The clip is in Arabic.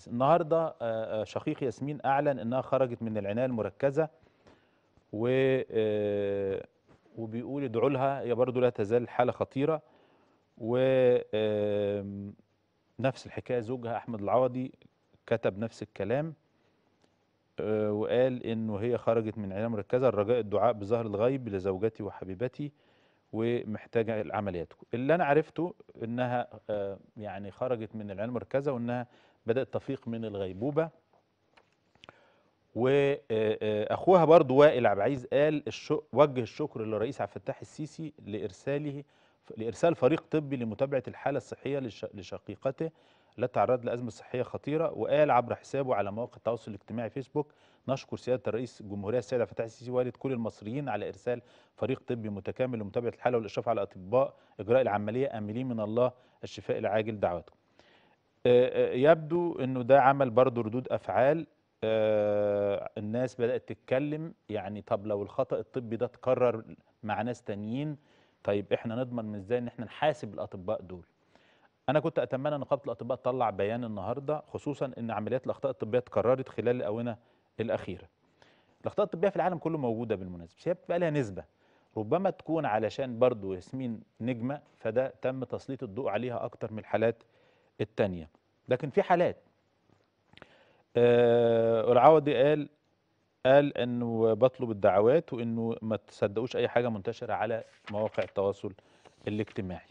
التشخيص النهارده آه، آه، شقيق ياسمين اعلن انها خرجت من العنايه المركزه و آه، وبيقول ادعوا لها هي برضه لا تزال حاله خطيره و نفس الحكايه زوجها احمد العوضي كتب نفس الكلام وقال انه هي خرجت من عنايه مركزه الرجاء الدعاء بظهر الغيب لزوجتي وحبيبتي ومحتاجه العمليات اللي انا عرفته انها آه، يعني خرجت من العين المركزه وانها بدات تفيق من الغيبوبه واخوها آه، آه، برضو وائل عبد العزيز قال الشو وجه الشكر للرئيس عبد الفتاح السيسي لارساله لإرسال فريق طبي لمتابعة الحالة الصحية لشقيقته لا تعرض لأزمة صحية خطيرة وقال عبر حسابه على مواقع التواصل الاجتماعي فيسبوك نشكر سيادة الرئيس الجمهورية السيد عبد الفتاح السيسي والد كل المصريين على إرسال فريق طبي متكامل لمتابعة الحالة والإشراف على أطباء إجراء العملية آملين من الله الشفاء العاجل دعواتكم يبدو أنه ده عمل برضه ردود أفعال الناس بدأت تتكلم يعني طب لو الخطأ الطبي ده اتكرر مع ناس تانيين طيب احنا نضمن ازاي ان احنا نحاسب الاطباء دول انا كنت اتمنى ان نقابه الاطباء تطلع بيان النهارده خصوصا ان عمليات الاخطاء الطبيه اتكررت خلال الاونه الاخيره الاخطاء الطبيه في العالم كله موجوده بالمناسبه بس هي بتبقى لها نسبه ربما تكون علشان برضه ياسمين نجمه فده تم تسليط الضوء عليها اكتر من الحالات الثانيه لكن في حالات آه العوضي قال قال انه بطلب الدعوات وانه ما تصدقوش اي حاجه منتشره على مواقع التواصل الاجتماعي